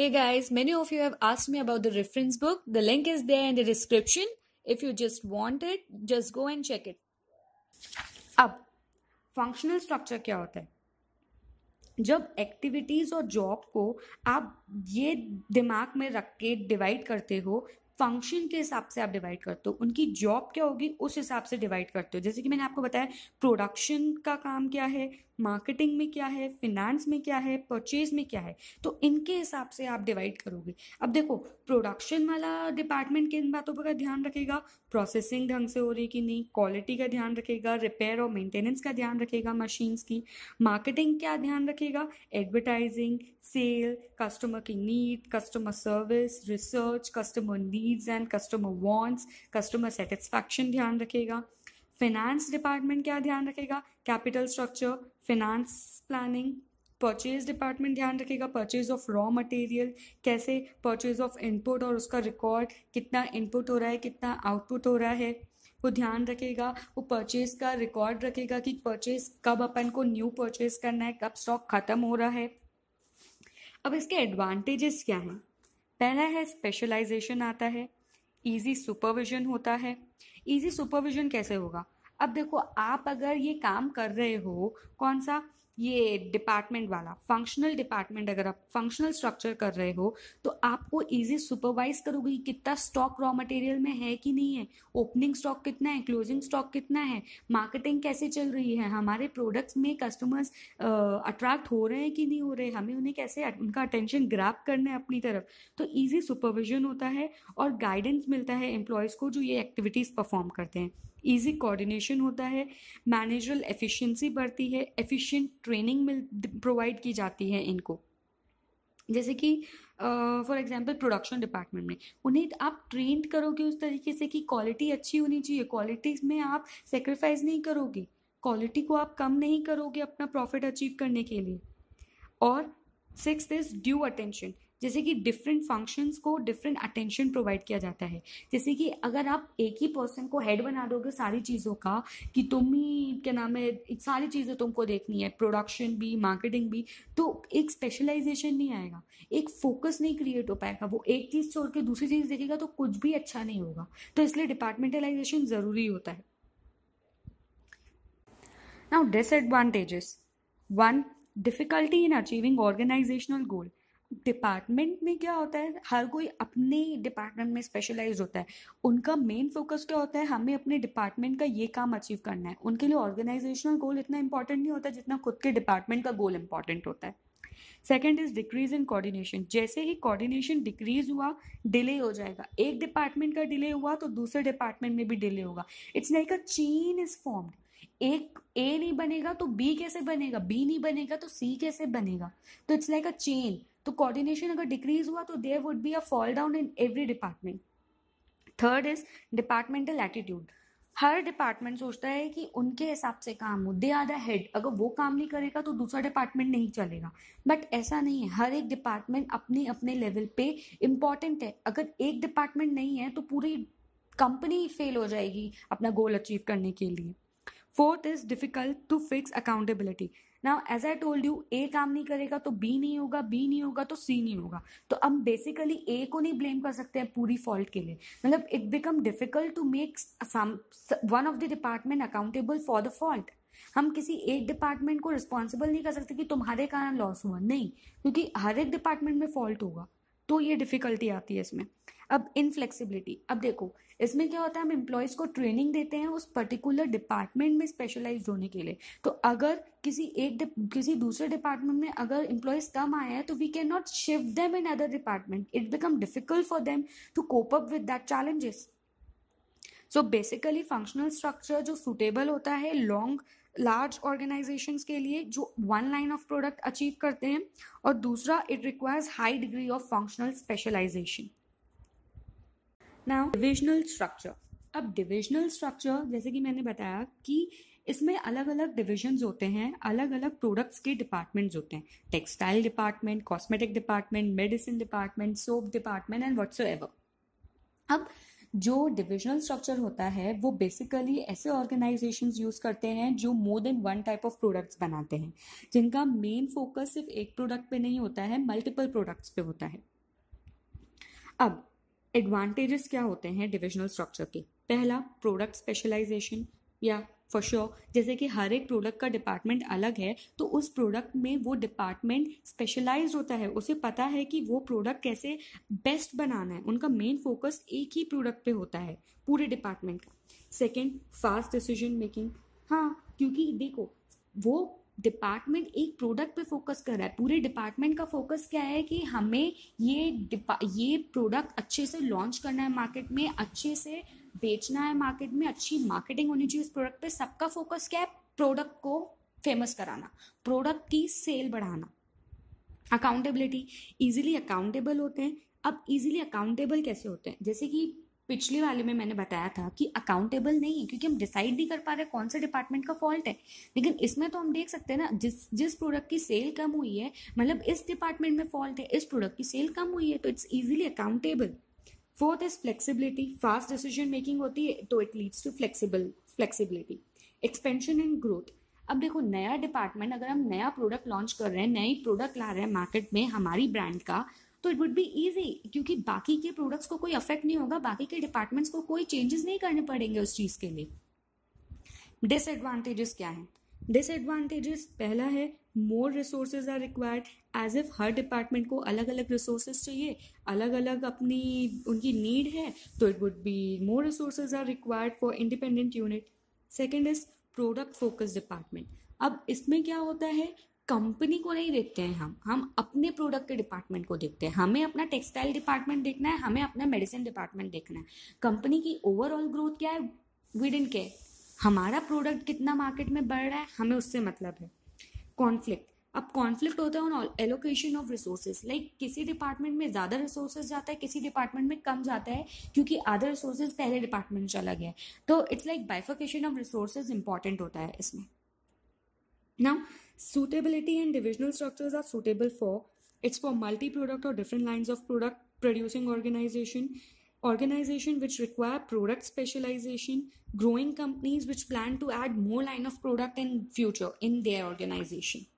Hey guys, many of you have asked me about the reference book. The link is there in the description. If you just want it, just go and check it. अब functional structure क्या होता है जब activities और job को आप ये दिमाग में रख के डिवाइड करते हो फंक्शन के हिसाब से आप डिवाइड करते हो उनकी जॉब क्या होगी उस हिसाब से डिवाइड करते हो जैसे कि मैंने आपको बताया प्रोडक्शन का काम क्या है मार्केटिंग में क्या है फिनेंस में क्या है परचेज में क्या है तो इनके हिसाब से आप डिवाइड करोगे अब देखो प्रोडक्शन वाला डिपार्टमेंट किन बातों पर ध्यान रखेगा प्रोसेसिंग ढंग से हो रही कि नहीं क्वालिटी का ध्यान रखेगा रिपेयर और मेंटेनेंस का ध्यान रखेगा मशीन्स की मार्केटिंग क्या ध्यान रखेगा advertising sale, customer need, customer service, research, customer needs and customer wants, customer satisfaction ध्यान रखेगा फाइनेंस डिपार्टमेंट क्या ध्यान रखेगा capital structure finance planning purchase department ध्यान रखेगा परचेज ऑफ रॉ मटेरियल कैसे परचेज ऑफ इनपुट और उसका रिकॉर्ड कितना इनपुट हो रहा है कितना आउटपुट हो रहा है वो ध्यान रखेगा वो परचेज का रिकॉर्ड रखेगा कि परचेज कब अपन को न्यू परचेज करना है कब स्टॉक खत्म हो रहा है अब इसके एडवांटेजेस क्या हैं पहला है स्पेशलाइजेशन आता है इजी सुपरविजन होता है इजी सुपरविजन कैसे होगा अब देखो आप अगर ये काम कर रहे हो कौन सा ये डिपार्टमेंट वाला फंक्शनल डिपार्टमेंट अगर आप फंक्शनल स्ट्रक्चर कर रहे हो तो आपको इजी सुपरवाइज करोगे कितना स्टॉक रॉ मटेरियल में है कि नहीं है ओपनिंग स्टॉक कितना है क्लोजिंग स्टॉक कितना है मार्केटिंग कैसे चल रही है हमारे प्रोडक्ट्स में कस्टमर्स अट्रैक्ट हो रहे हैं कि नहीं हो रहे हमें उन्हें कैसे उनका अटेंशन ग्राप करना है अपनी तरफ तो ईजी सुपरविजन होता है और गाइडेंस मिलता है एम्प्लॉयज़ को जो ये एक्टिविटीज़ परफॉर्म करते हैं ईजी कोऑर्डिनेशन होता है मैनेजरल एफिशिएंसी बढ़ती है एफिशिएंट ट्रेनिंग मिल प्रोवाइड की जाती है इनको जैसे कि फॉर एग्जाम्पल प्रोडक्शन डिपार्टमेंट में उन्हें आप ट्रेन करोगे उस तरीके से कि क्वालिटी अच्छी होनी चाहिए क्वालिटी में आप सेक्रीफाइस नहीं करोगे क्वालिटी को आप कम नहीं करोगे अपना प्रॉफिट अचीव करने के लिए और सिक्स इज ड्यू अटेंशन जैसे कि डिफरेंट फंक्शंस को डिफरेंट अटेंशन प्रोवाइड किया जाता है जैसे कि अगर आप एक ही पर्सन को हेड बना दोगे सारी चीज़ों का कि तुम ही क्या नाम है सारी चीज़ें तुमको देखनी है प्रोडक्शन भी मार्केटिंग भी तो एक स्पेशलाइजेशन नहीं आएगा एक फोकस नहीं क्रिएट हो पाएगा वो एक चीज़ छोड़ के दूसरी चीज़ देखेगा तो कुछ भी अच्छा नहीं होगा तो इसलिए डिपार्टमेंटलाइजेशन ज़रूरी होता है now disadvantages one difficulty in achieving organizational goal department में क्या होता है हर कोई अपने डिपार्टमेंट में स्पेशलाइज होता है उनका मेन फोकस क्या होता है हमें अपने डिपार्टमेंट का ये काम अचीव करना है उनके लिए ऑर्गेनाइजेशनल गोल इतना इंपॉर्टेंट नहीं होता जितना खुद के डिपार्टमेंट का गोल इंपॉर्टेंट होता है second is decrease in coordination जैसे ही कोऑर्डिनेशन डिक्रीज हुआ डिले हो जाएगा एक डिपार्टमेंट का डिले हुआ तो दूसरे डिपार्टमेंट में भी डिले होगा it's like a chain is formed एक ए नहीं बनेगा तो बी कैसे बनेगा बी नहीं बनेगा तो सी कैसे बनेगा तो इट्स लाइक अ चेन तो कोऑर्डिनेशन अगर डिक्रीज हुआ तो there would be a fall down in every department third is departmental attitude हर डिपार्टमेंट सोचता है कि उनके हिसाब से काम हो दे आर द हेड अगर वो काम नहीं करेगा तो दूसरा डिपार्टमेंट नहीं चलेगा बट ऐसा नहीं है हर एक डिपार्टमेंट अपने अपने लेवल पे इम्पॉर्टेंट है अगर एक डिपार्टमेंट नहीं है तो पूरी कंपनी फेल हो जाएगी अपना गोल अचीव करने के लिए fourth is difficult to fix accountability now as I told you A काम नहीं करेगा तो बी नहीं होगा बी नहीं होगा तो सी नहीं होगा तो हम बेसिकली ए को नहीं ब्लेम कर सकते हैं पूरी फॉल्ट के लिए मतलब it become difficult to make one of the department accountable for the fault हम किसी एक डिपार्टमेंट को रिस्पॉन्सिबल नहीं कर सकते कि तुम्हारे कारण लॉस हुआ नहीं क्योंकि हर एक डिपार्टमेंट में फॉल्ट होगा तो ये डिफ़िकल्टी आती है इसमें अब इनफ्लेक्सिबिलिटी अब देखो इसमें क्या होता है हम एम्प्लॉयज़ को ट्रेनिंग देते हैं उस पर्टिकुलर डिपार्टमेंट में स्पेशलाइज होने के लिए तो अगर किसी एक किसी दूसरे डिपार्टमेंट में अगर एम्प्लॉयज़ कम आए हैं तो we can not shift them in other department it become difficult for them to cope up with that challenges so basically functional structure जो सुटेबल होता है लॉन्ग लार्ज ऑर्गेनाइजेशन के लिए जो one line of product achieve करते हैं और दूसरा it requires high degree of functional specialization now divisional structure अब डिविजनल स्ट्रक्चर जैसे कि मैंने बताया कि इसमें अलग अलग डिविजन्स होते हैं अलग अलग प्रोडक्ट्स के डिपार्टमेंट्स होते हैं textile department cosmetic department medicine department soap department and what's अब जो डिविजनल स्ट्रक्चर होता है वो बेसिकली ऐसे ऑर्गेनाइजेशंस यूज़ करते हैं जो more than one type of products बनाते हैं जिनका मेन फोकस सिर्फ एक प्रोडक्ट पे नहीं होता है मल्टीपल प्रोडक्ट्स पे होता है अब एडवांटेजेस क्या होते हैं डिविजनल स्ट्रक्चर के पहला प्रोडक्ट स्पेशलाइजेशन या फॉर श्योर जैसे कि हर एक प्रोडक्ट का डिपार्टमेंट अलग है तो उस प्रोडक्ट में वो डिपार्टमेंट स्पेशलाइज होता है उसे पता है कि वो प्रोडक्ट कैसे बेस्ट बनाना है उनका मेन फोकस एक ही प्रोडक्ट पे होता है पूरे डिपार्टमेंट का सेकेंड फास्ट डिसीजन मेकिंग हाँ क्योंकि देखो वो डिपार्टमेंट एक प्रोडक्ट पे फोकस कर रहा है पूरे डिपार्टमेंट का फोकस क्या है कि हमें ये ये प्रोडक्ट अच्छे से लॉन्च करना है मार्केट में अच्छे से बेचना है मार्केट में अच्छी मार्केटिंग होनी चाहिए उस प्रोडक्ट पे सबका फोकस क्या है प्रोडक्ट को फेमस कराना प्रोडक्ट की सेल बढ़ाना अकाउंटेबिलिटी इजीली अकाउंटेबल होते हैं अब इजीली अकाउंटेबल कैसे होते हैं जैसे कि पिछले वाले में मैंने बताया था कि अकाउंटेबल नहीं है क्योंकि हम डिसाइड नहीं कर पा रहे कौन से डिपार्टमेंट का फॉल्ट है लेकिन इसमें तो हम देख सकते हैं ना जिस जिस प्रोडक्ट की सेल कम हुई है मतलब इस डिपार्टमेंट में फॉल्ट है इस प्रोडक्ट की सेल कम हुई है तो it's easily accountable fourth is flexibility fast decision making होती है तो it leads to flexible flexibility expansion and growth अब देखो नया डिपार्टमेंट अगर हम नया प्रोडक्ट लॉन्च कर रहे हैं नई प्रोडक्ट ला रहे हैं मार्केट में हमारी ब्रांड का तो इट वुड बी ईजी क्योंकि बाकी के प्रोडक्ट्स को कोई अफेक्ट नहीं होगा बाकी के डिपार्टमेंट्स को कोई चेंजेस नहीं करने पड़ेंगे उस चीज़ के लिए डिसएडवांटेजेस क्या है डिसएडवांटेजेस पहला है more resources are required as if हर डिपार्टमेंट को अलग अलग रिसोर्सेज चाहिए अलग अलग अपनी उनकी नीड है तो it would be more resources are required for independent unit second is product focus department अब इसमें क्या होता है कंपनी को नहीं देखते हैं हम हम अपने प्रोडक्ट के डिपार्टमेंट को देखते हैं हमें अपना टेक्सटाइल डिपार्टमेंट देखना है हमें अपना मेडिसिन डिपार्टमेंट देखना है कंपनी की ओवरऑल ग्रोथ क्या है विद इन केयर हमारा प्रोडक्ट कितना मार्केट में बढ़ रहा है हमें उससे मतलब है कॉन्फ्लिक्ट अब कॉन्फ्लिक्ट होता है on allocation of resources like किसी डिपार्टमेंट में ज्यादा रिसोर्सेज जाता है किसी डिपार्टमेंट में कम जाता है क्योंकि अदर रिसोर्सेज पहले डिपार्टमेंट से अलग है तो it's like bifurcation of resources important होता है इसमें now suitability and divisional structure are suitable for it's for multi product और different line of product producing organisation organisation which require product specialisation growing companies which plan to add more line of product in future in their organisation